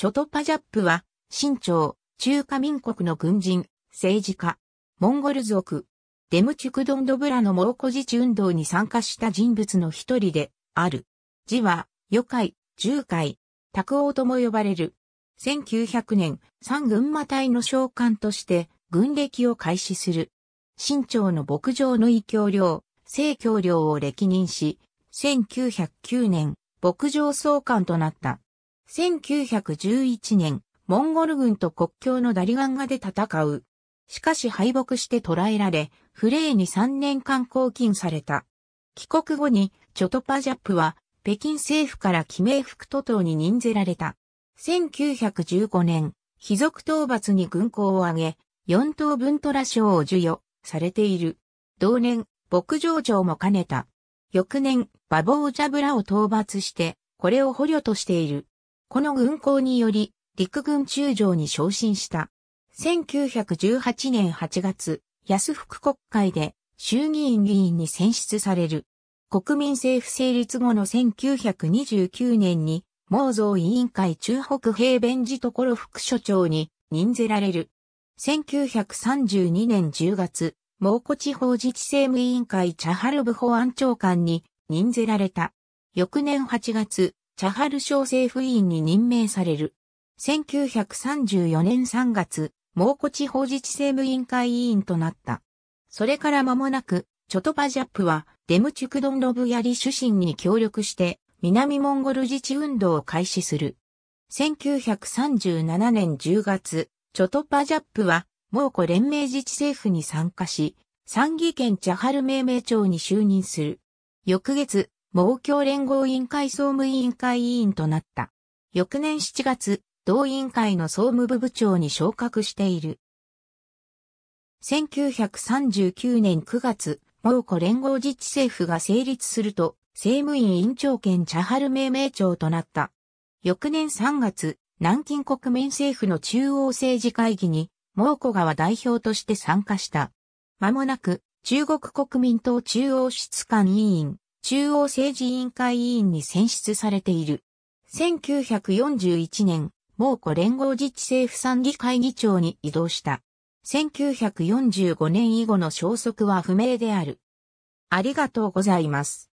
チョトパジャップは、清朝、中華民国の軍人、政治家、モンゴル族、デムチュクドンドブラの猛コ自治運動に参加した人物の一人で、ある。字は、余海、重海、卓王とも呼ばれる。1900年、三軍馬隊の将官として、軍歴を開始する。清朝の牧場の異教領、正教領を歴任し、1909年、牧場総監となった。1911年、モンゴル軍と国境のダリガンガで戦う。しかし敗北して捕らえられ、フレーに3年間拘禁された。帰国後に、チョトパジャップは、北京政府から記名副都党に任ぜられた。1915年、貴族討伐に軍功を挙げ、四等分虎賞を授与されている。同年、牧場長も兼ねた。翌年、バボージャブラを討伐して、これを捕虜としている。この軍港により、陸軍中将に昇進した。1918年8月、安福国会で衆議院議員に選出される。国民政府成立後の1929年に、毛蔵委員会中北平弁寺所副所長に任ぜられる。1932年10月、蒙古地方自治政務委員会チャハルブ保安長官に任ぜられた。翌年8月、チャハル省政府委員に任命される。1934年3月、蒙古地方自治政務委員会委員となった。それから間もなく、チョトパジャップは、デムチュクドンロブヤリ主審に協力して、南モンゴル自治運動を開始する。1937年10月、チョトパジャップは、蒙古連盟自治政府に参加し、参議院チャハル命名長に就任する。翌月、盲協連合委員会総務委員会委員となった。翌年7月、同委員会の総務部部長に昇格している。1939年9月、蒙古連合自治政府が成立すると、政務院員長兼茶春命名長となった。翌年3月、南京国民政府の中央政治会議に、蒙古川代表として参加した。間もなく、中国国民党中央質官委員、中央政治委員会委員に選出されている。1941年、蒙古連合自治政府参議会議長に移動した。1945年以後の消息は不明である。ありがとうございます。